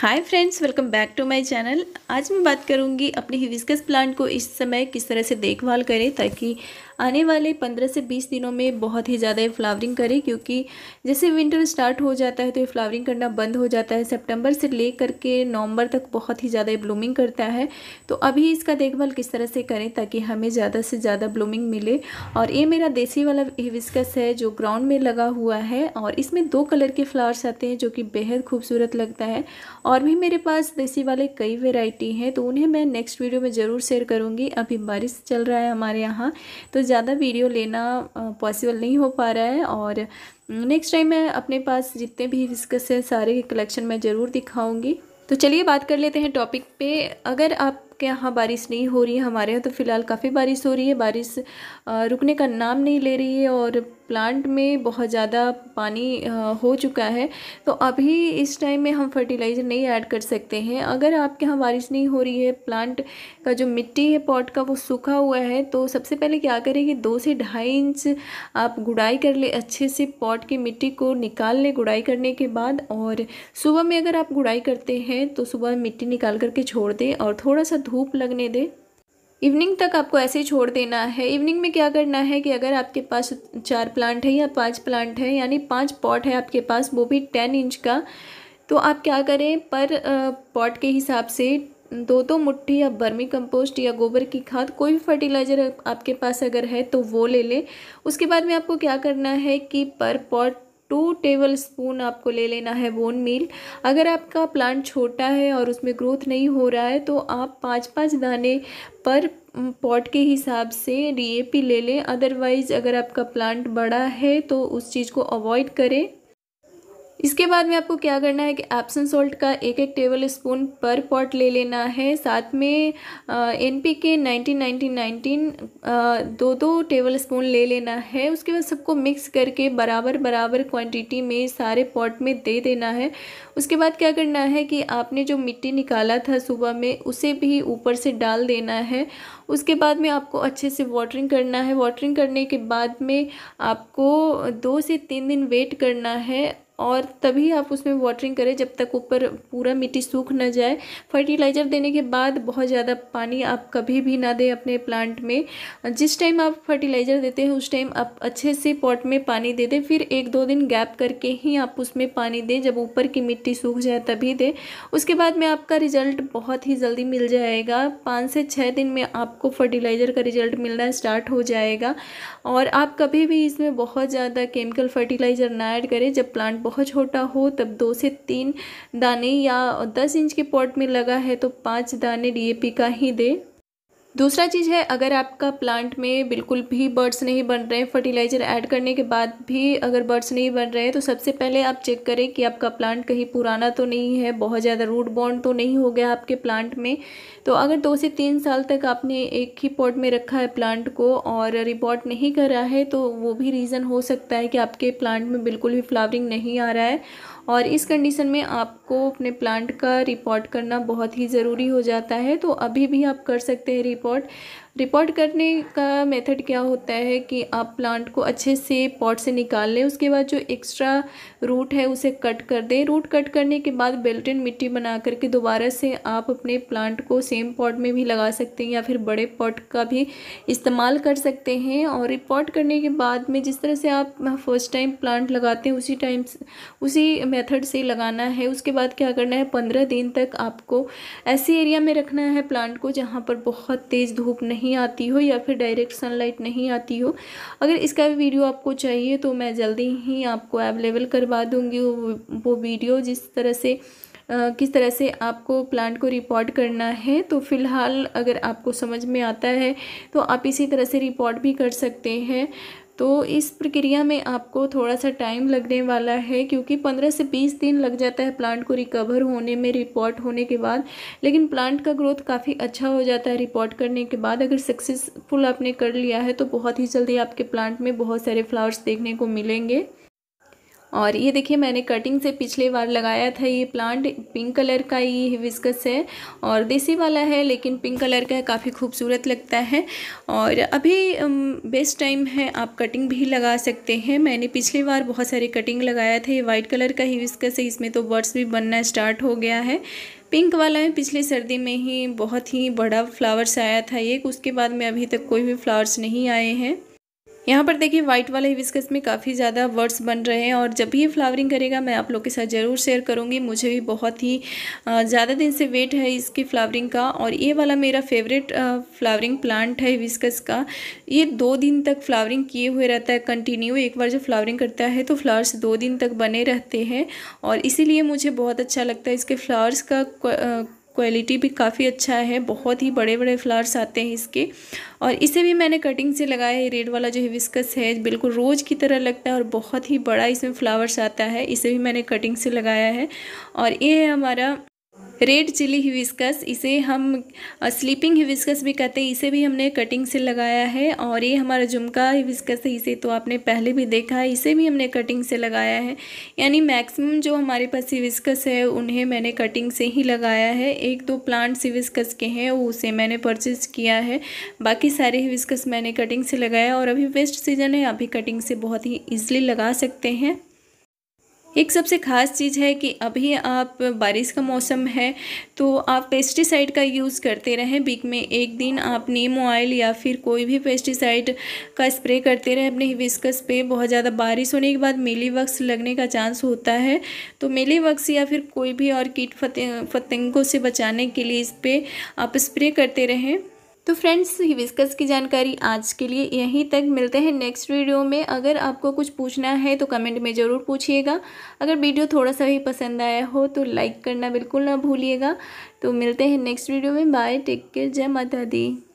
hi friends welcome back to my channel आज मैं बात करूंगी अपने हिविस्कस प्लांट को इस समय किस तरह से देखभाल करें ताकि आने वाले पंद्रह से बीस दिनों में बहुत ही ज़्यादा ये फ्लावरिंग करे क्योंकि जैसे विंटर स्टार्ट हो जाता है तो ये फ्लावरिंग करना बंद हो जाता है सेप्टेम्बर से ले करके नवंबर तक बहुत ही ज़्यादा ब्लूमिंग करता है तो अभी इसका देखभाल किस तरह से करें ताकि हमें ज़्यादा से ज़्यादा ब्लूमिंग मिले और ये मेरा देसी वाला हिविस्कस है जो ग्राउंड में लगा हुआ है और इसमें दो कलर के फ्लावर्स आते हैं जो कि बेहद खूबसूरत लगता है और भी मेरे पास देसी वाले कई वेराइटी हैं तो उन्हें मैं नेक्स्ट वीडियो में ज़रूर शेयर करूँगी अभी बारिश चल रहा है हमारे यहाँ तो ज़्यादा वीडियो लेना पॉसिबल नहीं हो पा रहा है और नेक्स्ट टाइम मैं अपने पास जितने भी विस्कस हैं सारे के कलेक्शन मैं ज़रूर दिखाऊँगी तो चलिए बात कर लेते हैं टॉपिक पे अगर आपके यहाँ बारिश नहीं हो रही है हमारे यहाँ तो फ़िलहाल काफ़ी बारिश हो रही है बारिश रुकने का नाम नहीं ले रही है और प्लांट में बहुत ज़्यादा पानी हो चुका है तो अभी इस टाइम में हम फर्टिलाइज़र नहीं ऐड कर सकते हैं अगर आपके यहाँ बारिश नहीं हो रही है प्लांट का जो मिट्टी है पॉट का वो सूखा हुआ है तो सबसे पहले क्या करें कि दो से ढाई इंच आप गुड़ाई कर ले अच्छे से पॉट की मिट्टी को निकाल लें गुड़ाई करने के बाद और सुबह में अगर आप गुड़ाई करते हैं तो सुबह मिट्टी निकाल करके छोड़ दें और थोड़ा सा धूप लगने दें इवनिंग तक आपको ऐसे ही छोड़ देना है इवनिंग में क्या करना है कि अगर आपके पास चार प्लांट है या पांच प्लांट है यानी पांच पॉट है आपके पास वो भी टेन इंच का तो आप क्या करें पर पॉट के हिसाब से दो दो तो मुट्ठी या बर्मी कंपोस्ट या गोबर की खाद कोई भी फर्टिलाइज़र आपके पास अगर है तो वो ले लें उसके बाद में आपको क्या करना है कि पर पॉट टू टेबल स्पून आपको ले लेना है बोन मील अगर आपका प्लांट छोटा है और उसमें ग्रोथ नहीं हो रहा है तो आप पाँच पाँच दाने पर पॉट के हिसाब से डीएपी ले लें अदरवाइज़ अगर आपका प्लांट बड़ा है तो उस चीज़ को अवॉइड करें इसके बाद में आपको क्या करना है कि एप्सन सॉल्ट का एक एक टेबल स्पून पर पॉट ले लेना है साथ में N P K nineteen nineteen nineteen दो दो टेबल स्पून ले लेना है उसके बाद सबको मिक्स करके बराबर बराबर क्वांटिटी में सारे पॉट में दे देना है उसके बाद क्या करना है कि आपने जो मिट्टी निकाला था सुबह में उसे भी ऊपर से डाल देना है उसके बाद में आपको अच्छे से वाटरिंग करना है वाटरिंग करने के बाद में आपको दो से तीन दिन वेट करना है और तभी आप उसमें वाटरिंग करें जब तक ऊपर पूरा मिट्टी सूख ना जाए फर्टिलाइज़र देने के बाद बहुत ज़्यादा पानी आप कभी भी ना दें अपने प्लांट में जिस टाइम आप फर्टिलाइज़र देते हैं उस टाइम आप अच्छे से पॉट में पानी दे दें फिर एक दो दिन गैप करके ही आप उसमें पानी दें जब ऊपर की मिट्टी सूख जाए तभी दें उसके बाद में आपका रिज़ल्ट बहुत ही जल्दी मिल जाएगा पाँच से छः दिन में आपको फर्टिलाइज़र का रिज़ल्ट मिलना स्टार्ट हो जाएगा और आप कभी भी इसमें बहुत ज़्यादा केमिकल फर्टिलाइज़र ना ऐड करें जब प्लांट बहुत छोटा हो तब दो से तीन दाने या दस इंच के पॉट में लगा है तो पाँच दाने डीएपी का ही दे दूसरा चीज़ है अगर आपका प्लांट में बिल्कुल भी बर्ड्स नहीं बन रहे हैं फर्टिलाइज़र ऐड करने के बाद भी अगर बर्ड्स नहीं बन रहे हैं तो सबसे पहले आप चेक करें कि आपका प्लांट कहीं पुराना तो नहीं है बहुत ज़्यादा रूट बॉन्ड तो नहीं हो गया आपके प्लांट में तो अगर दो से तीन साल तक आपने एक ही पॉट में रखा है प्लांट को और रिपोर्ट नहीं करा है तो वो भी रीज़न हो सकता है कि आपके प्लांट में बिल्कुल भी फ्लावरिंग नहीं आ रहा है और इस कंडीशन में आपको अपने प्लांट का रिपोर्ट करना बहुत ही ज़रूरी हो जाता है तो अभी भी आप कर सकते हैं रिपोर्ट रिकॉर्ड रिपोर्ट करने का मेथड क्या होता है कि आप प्लांट को अच्छे से पॉट से निकाल लें उसके बाद जो एक्स्ट्रा रूट है उसे कट कर दें रूट कट करने के बाद बेल्टन मिट्टी बना करके दोबारा से आप अपने प्लांट को सेम पॉट में भी लगा सकते हैं या फिर बड़े पॉट का भी इस्तेमाल कर सकते हैं और रिपोर्ट करने के बाद में जिस तरह से आप फर्स्ट टाइम प्लांट लगाते हैं उसी टाइम उसी मेथड से लगाना है उसके बाद क्या करना है पंद्रह दिन तक आपको ऐसे एरिया में रखना है प्लांट को जहाँ पर बहुत तेज़ धूप नहीं नहीं आती हो या फिर डायरेक्ट सनलाइट नहीं आती हो अगर इसका वीडियो आपको चाहिए तो मैं जल्दी ही आपको अवेलेबल करवा दूँगी वो, वो वीडियो जिस तरह से Uh, किस तरह से आपको प्लांट को रिपोर्ट करना है तो फ़िलहाल अगर आपको समझ में आता है तो आप इसी तरह से रिपोर्ट भी कर सकते हैं तो इस प्रक्रिया में आपको थोड़ा सा टाइम लगने वाला है क्योंकि पंद्रह से बीस दिन लग जाता है प्लांट को रिकवर होने में रिपोर्ट होने के बाद लेकिन प्लांट का ग्रोथ काफ़ी अच्छा हो जाता है रिपोर्ट करने के बाद अगर सक्सेसफुल आपने कर लिया है तो बहुत ही जल्दी आपके प्लांट में बहुत सारे फ्लावर्स देखने को मिलेंगे और ये देखिए मैंने कटिंग से पिछले बार लगाया था ये प्लांट पिंक कलर का ये हिविस्कस है और देसी वाला है लेकिन पिंक कलर का काफ़ी खूबसूरत लगता है और अभी बेस्ट टाइम है आप कटिंग भी लगा सकते हैं मैंने पिछले बार बहुत सारे कटिंग लगाया था ये वाइट कलर का ही विस्कस है इसमें तो बर्ड्स भी बनना स्टार्ट हो गया है पिंक वाला है पिछले सर्दी में ही बहुत ही बड़ा फ्लावर्स आया था एक उसके बाद में अभी तक कोई भी फ्लावर्स नहीं आए हैं यहाँ पर देखिए व्हाइट वाले हिबिस्कस में काफ़ी ज़्यादा वर्ड्स बन रहे हैं और जब भी ये फ्लावरिंग करेगा मैं आप लोग के साथ ज़रूर शेयर करूँगी मुझे भी बहुत ही ज़्यादा दिन से वेट है इसकी फ्लावरिंग का और ये वाला मेरा फेवरेट फ्लावरिंग प्लांट है हिबिस्कस का ये दो दिन तक फ्लावरिंग किए हुए रहता है कंटिन्यू एक बार जब फ्लावरिंग करता है तो फ्लावर्स दो दिन तक बने रहते हैं और इसीलिए मुझे बहुत अच्छा लगता है इसके फ्लावर्स का क्वालिटी भी काफ़ी अच्छा है बहुत ही बड़े बड़े फ्लावर्स आते हैं इसके और इसे भी मैंने कटिंग से लगाया है रेड वाला जो हिविस्कस है बिल्कुल रोज़ की तरह लगता है और बहुत ही बड़ा इसमें फ्लावर्स आता है इसे भी मैंने कटिंग से लगाया है और ये है हमारा रेड चिली हिविस्कस इसे हम स्लीपिंग हिविस्कस भी कहते हैं इसे भी हमने कटिंग से लगाया है और ये हमारा झुमका हिविस्कस है इसे तो आपने पहले भी देखा है इसे भी हमने कटिंग से लगाया है यानी मैक्सिमम जो हमारे पास हिविस्कस है उन्हें मैंने कटिंग से ही लगाया है एक दो प्लांट्स हिविस्कस के हैं उसे मैंने परचेज किया है बाकी सारे हिविस्कस मैंने कटिंग से लगाया और अभी वेस्ट सीजन है अभी कटिंग से बहुत ही ईजिली लगा सकते हैं एक सबसे ख़ास चीज़ है कि अभी आप बारिश का मौसम है तो आप पेस्टिसाइड का यूज़ करते रहें बीक में एक दिन आप नीम ऑयल या फिर कोई भी पेस्टिसाइड का स्प्रे करते रहें अपने विस्कस पे बहुत ज़्यादा बारिश होने के बाद मेली वक्स लगने का चांस होता है तो मेली वक्स या फिर कोई भी और कीट फते फतंगों से बचाने के लिए इस पर आप स्प्रे करते रहें तो फ्रेंड्स हिबिस्कस की जानकारी आज के लिए यहीं तक मिलते हैं नेक्स्ट वीडियो में अगर आपको कुछ पूछना है तो कमेंट में ज़रूर पूछिएगा अगर वीडियो थोड़ा सा भी पसंद आया हो तो लाइक करना बिल्कुल ना भूलिएगा तो मिलते हैं नेक्स्ट वीडियो में बाय टेक केयर जय माता दी